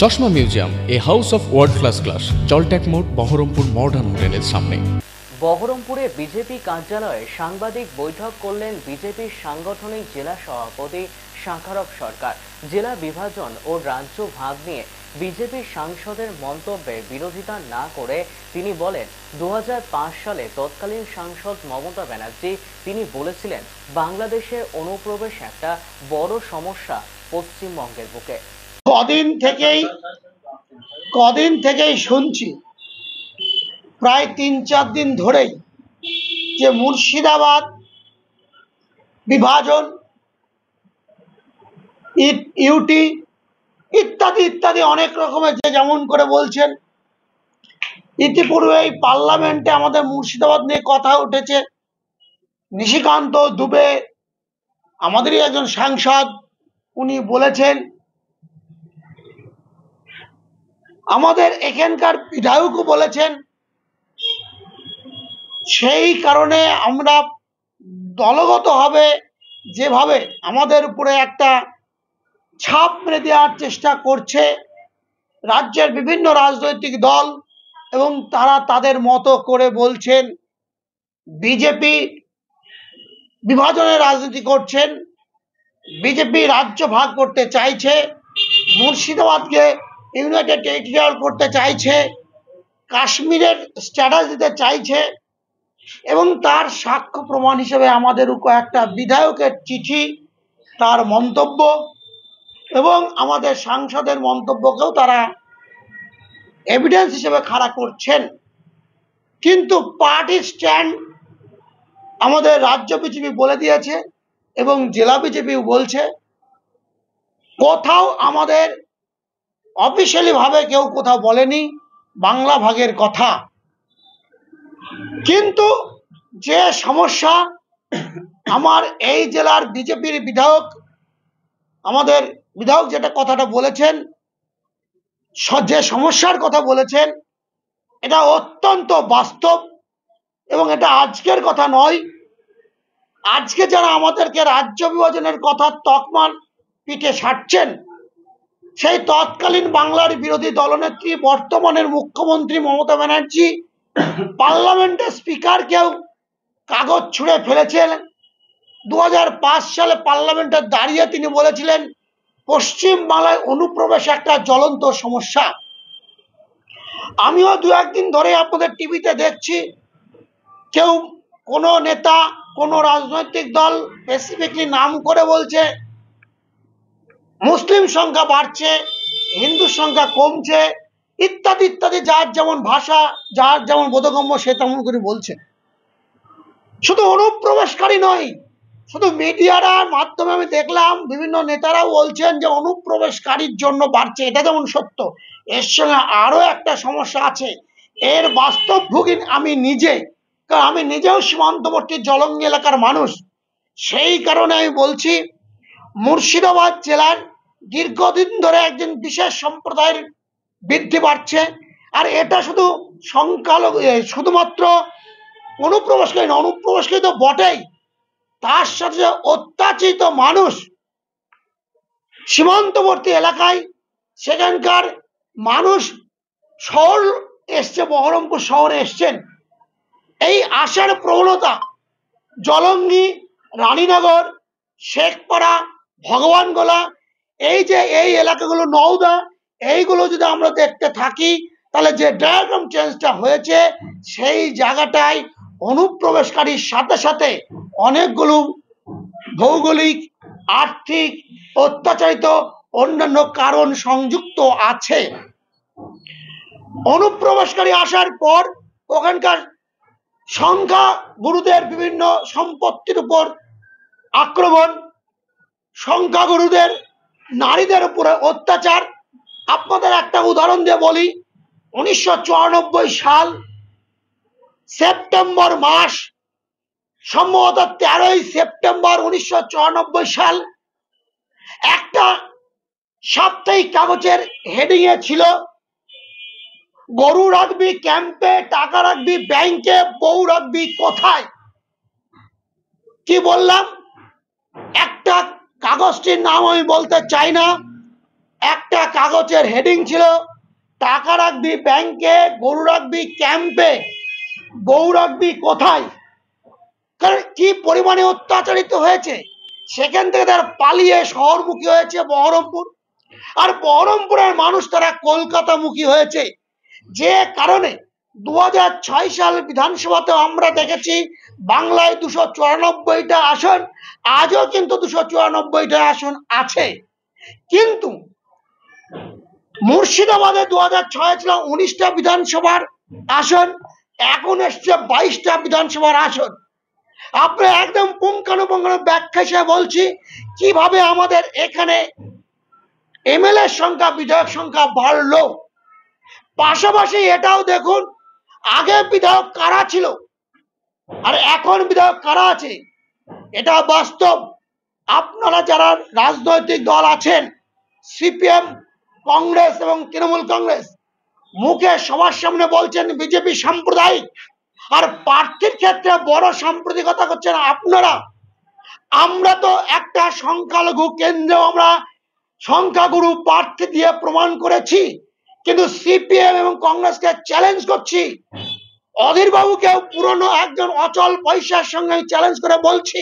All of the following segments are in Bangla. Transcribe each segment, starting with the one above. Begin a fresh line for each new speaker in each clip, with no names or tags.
চশমা museum a house of world class class জলট্যাক মোড় বহরমপুর মডার্ন হোটেলের সামনে বহরমপুরে বিজেপি কার্যালয়ে সাংবাদিক বৈঠক করলেন বিজেপির সাংগঠনিক জেলা সভাপতি শাখারব সরকার জেলা বিভাজন ও রাজ্য ভাগ নিয়ে বিজেপি সাংসদের মন্তব্যের বিরোধিতা না করে তিনি বলেন দু সালে তৎকালীন সাংসদ মমতা ব্যানার্জি তিনি বলেছিলেন বাংলাদেশের অনুপ্রবেশ একটা বড় সমস্যা পশ্চিমবঙ্গের বুকে কদিন থেকেই কদিন থেকেই শুনছি প্রায় তিন চার দিন ধরেই যে মুর্শিদাবাদ বিভাজন ইউটি ইত্যাদি ইত্যাদি অনেক রকমের যে যেমন করে বলছেন ইতিপূর্বে এই পার্লামেন্টে আমাদের মুর্শিদাবাদ নিয়ে কথা উঠেছে নিশিকান্ত দুবে আমাদেরই একজন সাংসদ উনি বলেছেন আমাদের এখানকার বিধায়কও বলেছেন সেই কারণে আমরা দলগতভাবে যেভাবে আমাদের উপরে একটা ছাপ মেরে দেওয়ার চেষ্টা করছে রাজ্যের বিভিন্ন রাজনৈতিক দল এবং তারা তাদের মতো করে বলছেন বিজেপি বিভাজনের রাজনীতি করছেন বিজেপি রাজ্য ভাগ করতে চাইছে মুর্শিদাবাদকে ইউনাইটেড টেরিটোরিয়াল করতে চাইছে কাশ্মীরের স্ট্যাটাস দিতে চাইছে এবং তার সাক্ষ্য প্রমাণ হিসেবে আমাদের একটা বিধায়কের চিঠি তার মন্তব্য এবং আমাদের সাংসদের মন্তব্যকেও তারা এভিডেন্স হিসেবে খাড়া করছেন কিন্তু পার্টি স্ট্যান্ড আমাদের রাজ্য বিজেপি বলে দিয়েছে এবং জেলা বিজেপিও বলছে কোথাও আমাদের ভাবে কেউ কোথাও বলেনি বাংলা ভাগের কথা কিন্তু যে সমস্যা আমার এই জেলার বিজেপির বিধায়ক আমাদের বিধায়ক যেটা কথাটা বলেছেন যে সমস্যার কথা বলেছেন এটা অত্যন্ত বাস্তব এবং এটা আজকের কথা নয় আজকে যারা আমাদেরকে রাজ্য বিভাজনের কথা তকমান পিঠে সারছেন সেই তৎকালীন বাংলার বিরোধী দলনেত্রী বর্তমানের মুখ্যমন্ত্রী মমতা ব্যানার্জি পার্লামেন্টের স্পিকার কেউ কাগজ ছুঁড়ে ফেলেছেন দু সালে পার্লামেন্টে দাঁড়িয়ে তিনি বলেছিলেন পশ্চিম বাংলায় অনুপ্রবেশ একটা জ্বলন্ত সমস্যা আমিও দু একদিন ধরে আপনাদের টিভিতে দেখছি কেউ কোনো নেতা কোনো রাজনৈতিক দল স্পেসিফিকলি নাম করে বলছে মুসলিম সংখ্যা বাড়ছে হিন্দুর সংখ্যা কমছে ইত্যাদি ইত্যাদি যার যেমন ভাষা যার যেমন বোধগম্য সে তেমন করে বলছে শুধু অনুপ্রবেশকারী নয় শুধু মিডিয়ার মাধ্যমে আমি দেখলাম বিভিন্ন নেতারাও বলছেন যে অনুপ্রবেশকারীর জন্য বাড়ছে এটা যেমন সত্য এর সঙ্গে আরও একটা সমস্যা আছে এর বাস্তব ভুগিন আমি নিজে কারণ আমি নিজেও সীমান্তবর্তী জলঙ্গি এলাকার মানুষ সেই কারণে আমি বলছি মুর্শিদাবাদ জেলার দীর্ঘদিন ধরে একজন বিশেষ সম্প্রদায়ের বৃদ্ধি পাচ্ছে আর এটা শুধু সংখ্যালঘু শুধুমাত্র না অনুপ্রবেশকারী তো বটেই তার সাথে অত্যাচিত অত্যাচারিত মানুষ সীমান্তবর্তী এলাকায় সেখানকার মানুষ শহর এসছে বহরমপুর শহরে এসছেন এই আসার প্রবণতা জলঙ্গি রানীনগর শেখপাড়া ভগবানগোলা এই যে এই এলাকাগুলো নওদা এইগুলো যদি আমরা দেখতে থাকি তাহলে যে ডায়াগ্রাম চেঞ্জটা হয়েছে সেই জায়গাটায় অনুপ্রবেশকারীর সাথে সাথে অনেকগুলো ভৌগোলিক আর্থিক অত্যাচারিত অন্যান্য কারণ সংযুক্ত আছে অনুপ্রবেশকারী আসার পর ওখানকার সংখ্যা গুরুদের বিভিন্ন সম্পত্তির উপর আক্রমণ সংখ্যাগুরুদের নারীদের উপরে অত্যাচার আপনাদের একটা উদাহরণ দিয়ে বলি উনিশশো সাল সেপ্টেম্বর মাস সম্ভবত তেরোই সেপ্টেম্বর উনিশশো সাল একটা সাপ্তাহিক কাগজের হেডিং এ ছিল গরু রাখবি ক্যাম্পে টাকা রাখবি ব্যাংকে বউ রাখবি কোথায় কি বললাম কাগজটির নাম আমি বলতে চাই না একটা কাগজের হেডিং ছিল টাকা রাখবি ব্যাংকে গরু রাখবি ক্যাম্পে বউ রাখবি কোথায় কারণ কি পরিমাণে অত্যাচারিত হয়েছে সেখান থেকে তারা পালিয়ে শহরমুখী হয়েছে বহরমপুর আর বহরমপুরের মানুষ তারা কলকাতামুখী হয়েছে যে কারণে দু সাল বিধানসভাতে আমরা দেখেছি বাংলায় দুশো চুরানব্বইটা আসন আজও কিন্তু দুশো চুরানব্বইটা আসন আছে কিন্তু মুর্শিদাবাদে দু হাজার ছয় ছিল উনিশটা বিধানসভার আসন এখন এসছে বাইশটা বিধানসভার আসন আমরা একদম পুঙ্খানুপুঙ্খানু ব্যাখ্যা হিসেবে বলছি কিভাবে আমাদের এখানে এমএলএ সংখ্যা বিধায়ক সংখ্যা বাড়লো পাশাপাশি এটাও দেখুন আগে বিধায়ক কারা ছিল আর এখন বিধায়ক কারা আছে এটা বাস্তব আপনারা যারা রাজনৈতিক দল আছেন সিপিএম কংগ্রেস এবং তৃণমূল কংগ্রেস মুখে সবার সামনে বলছেন বিজেপি সাম্প্রদায়িক আর প্রার্থীর ক্ষেত্রে বড় সাম্প্রতিকতা করছেন আপনারা আমরা তো একটা সংখ্যালঘু কেন্দ্রেও আমরা সংখ্যাগুরু প্রার্থী দিয়ে প্রমাণ করেছি কিন্তু সিপিএম এবং কংগ্রেসকে চ্যালেঞ্জ করছি অধীরবাবুকেও পুরনো একজন অচল পয়সার সঙ্গে চ্যালেঞ্জ করে বলছি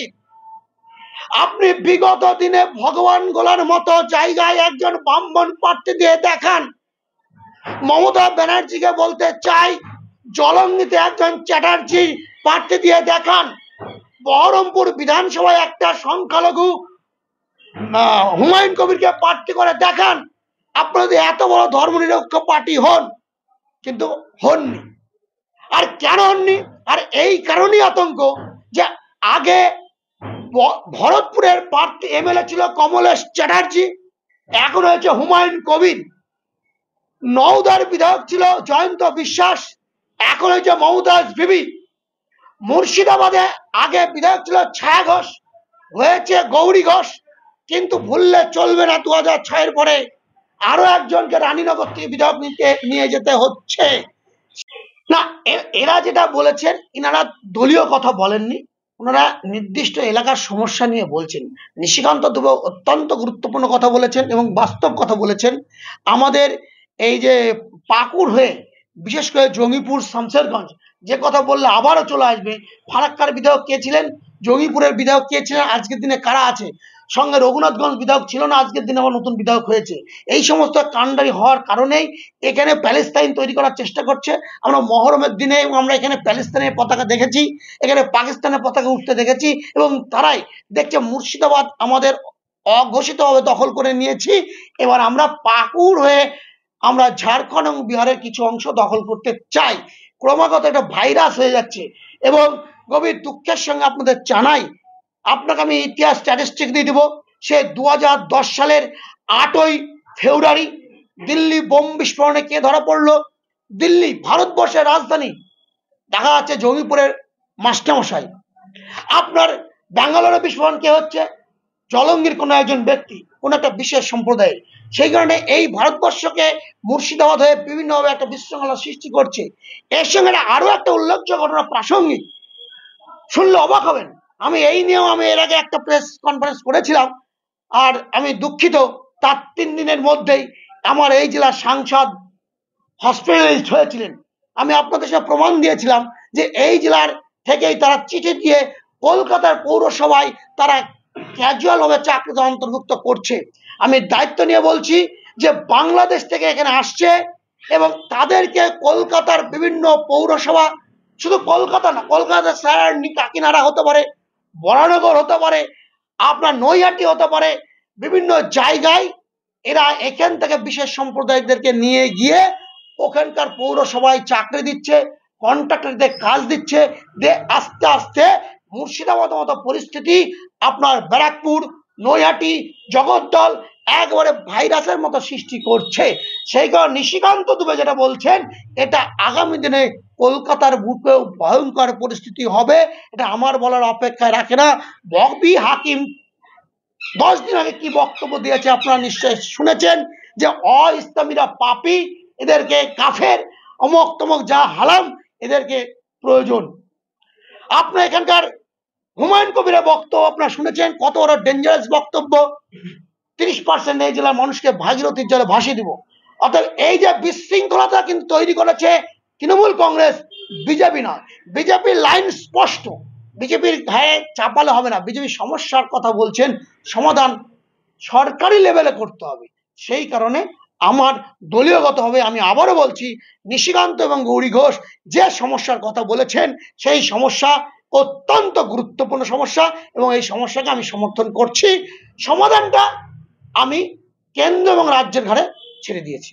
আপনি বিগত দিনে ভগবান গোলার মতো জায়গায় একজন ব্রাহ্মণ প্রার্থী দিয়ে দেখান মমতা ব্যানার্জিকে বলতে চাই জলঙ্গিতে একজন চ্যাটার্জি প্রার্থী দিয়ে দেখান বহরমপুর বিধানসভায় একটা সংখ্যালঘু হুমায়ুন কবিরকে প্রার্থী করে দেখান আপনারা যদি এত বড় ধর্মনিরক্ষ পার্টি হন কিন্তু হননি আর কেন হননি আর এই কারণেই আতঙ্ক যে আগে ভরতপুরের প্রার্থী এমএলএ ছিল কমলেশ চ্যাটার্জি এখন হয়েছে হুমায়ুন কবির নওদার বিধায়ক ছিল জয়ন্ত বিশ্বাস এখন হয়েছে মমতাজ বিবি মুর্শিদাবাদে আগে বিধায়ক ছিল ছায়া ঘোষ হয়েছে গৌরী ঘোষ কিন্তু ভুললে চলবে না দু হাজার ছয়ের পরে আরো একজনকে রানীনগর থেকে বিধায়ক নিয়ে যেতে হচ্ছে না এরা যেটা বলেছেন ইনারা দলীয় কথা বলেননি ওনারা নির্দিষ্ট এলাকার সমস্যা নিয়ে বলছেন নিশিকান্ত দুব অত্যন্ত গুরুত্বপূর্ণ কথা বলেছেন এবং বাস্তব কথা বলেছেন আমাদের এই যে পাকুড় হয়ে বিশেষ করে জঙ্গিপুর শামসেরগঞ্জ যে কথা বললে আবারও চলে আসবে ফারাক্কার বিধায়ক কে ছিলেন জঙ্গিপুরের বিধায়ক কে ছিলেন আজকের দিনে কারা আছে সঙ্গে রঘুনাথগঞ্জ বিধায়ক ছিল না আজকের দিনে আবার নতুন বিধায়ক হয়েছে এই সমস্ত কাণ্ডারি হওয়ার কারণেই এখানে প্যালেস্তাইন তৈরি করার চেষ্টা করছে আমরা মহরমের দিনে আমরা এখানে প্যালেস্তাইনের পতাকা দেখেছি এখানে পাকিস্তানের পতাকা উঠতে দেখেছি এবং তারাই দেখছে মুর্শিদাবাদ আমাদের অঘোষিতভাবে দখল করে নিয়েছি এবার আমরা পাকুড় হয়ে আমরা ঝাড়খণ্ড এবং বিহারের কিছু অংশ দখল করতে চাই ক্রমাগত একটা ভাইরাস হয়ে যাচ্ছে এবং গভীর দুঃখের সঙ্গে আপনাদের জানাই আপনাকে আমি ইতিহাস স্ট্যাটিস্টিক দিয়ে দিব সে দু সালের আটই ফেব্রুয়ারি দিল্লি বোম বিস্ফোরণে কে ধরা পড়লো দিল্লি ভারতবর্ষের রাজধানী দেখা যাচ্ছে জঙ্গিপুরের মাস্টামশাই আপনার ব্যাঙ্গালোরে বিস্ফোরণ কে হচ্ছে জলঙ্গির কোনো একজন ব্যক্তি কোনো একটা বিশেষ সম্প্রদায়ের সেই কারণে এই ভারতবর্ষকে মুর্শিদাবাদ হয়ে বিভিন্নভাবে একটা বিশৃঙ্খলা সৃষ্টি করছে এর সঙ্গে আরও একটা উল্লেখযোগ্য ঘটনা প্রাসঙ্গিক শুনলে অবাক হবেন আমি এই নিয়েও আমি এর আগে একটা প্রেস কনফারেন্স করেছিলাম আর আমি দুঃখিত তার তিন দিনের মধ্যেই আমার এই জেলার সাংসদ হসপিটালাইজড হয়েছিলেন আমি আপনাদের সাথে প্রমাণ দিয়েছিলাম যে এই জেলার থেকেই তারা চিঠি দিয়ে কলকাতার পৌরসভায় তারা ক্যাজুয়ালভাবে চাকরিতে অন্তর্ভুক্ত করছে আমি দায়িত্ব নিয়ে বলছি যে বাংলাদেশ থেকে এখানে আসছে এবং তাদেরকে কলকাতার বিভিন্ন পৌরসভা শুধু কলকাতা না কলকাতার স্যার কাকিনারা হতে পারে বরানগর হতে পারে আপনার নৈহাটি হতে পারে বিভিন্ন জায়গায় এরা এখান থেকে বিশেষ সম্প্রদায়দেরকে নিয়ে গিয়ে ওখানকার পৌরসভায় চাকরি দিচ্ছে কন্ট্রাক্টরদের কাজ দিচ্ছে দে আস্তে আস্তে মুর্শিদাবাদ মতো পরিস্থিতি আপনার ব্যারাকপুর নৈহাটি জগদ্দল একবারে ভাইরাসের মতো সৃষ্টি করছে সেই কারণে নিশিকান্ত দুবে যেটা বলছেন এটা আগামী দিনে কলকাতার বুকেও ভয়ঙ্কর পরিস্থিতি হবে এটা আমার বলার অপেক্ষায় রাখে না ববি হাকিম দশ দিন আগে কি বক্তব্য দিয়েছে আপনারা নিশ্চয় শুনেছেন যে অ ইসলামীরা পাপি এদেরকে কাফের অমক তমক যা হালাম এদেরকে প্রয়োজন আপনার এখানকার হুমায়ুন কবিরের বক্তব্য আপনারা শুনেছেন কত ওরা ডেঞ্জারাস বক্তব্য তিরিশ পার্সেন্ট এই জেলার মানুষকে ভাগীরথীর জলে ভাসিয়ে দিব অর্থাৎ এই যে বিশৃঙ্খলতা কিন্তু তৈরি করেছে তৃণমূল কংগ্রেস বিজেপি নয় বিজেপির লাইন স্পষ্ট বিজেপির ঘায়ে চাপালে হবে না বিজেপি সমস্যার কথা বলছেন সমাধান সরকারি লেভেলে করতে হবে সেই কারণে আমার দলীয়গতভাবে আমি আবারও বলছি নিশিকান্ত এবং গৌরী ঘোষ যে সমস্যার কথা বলেছেন সেই সমস্যা অত্যন্ত গুরুত্বপূর্ণ সমস্যা এবং এই সমস্যাকে আমি সমর্থন করছি সমাধানটা আমি কেন্দ্র এবং রাজ্যের ঘাড়ে ছেড়ে দিয়েছি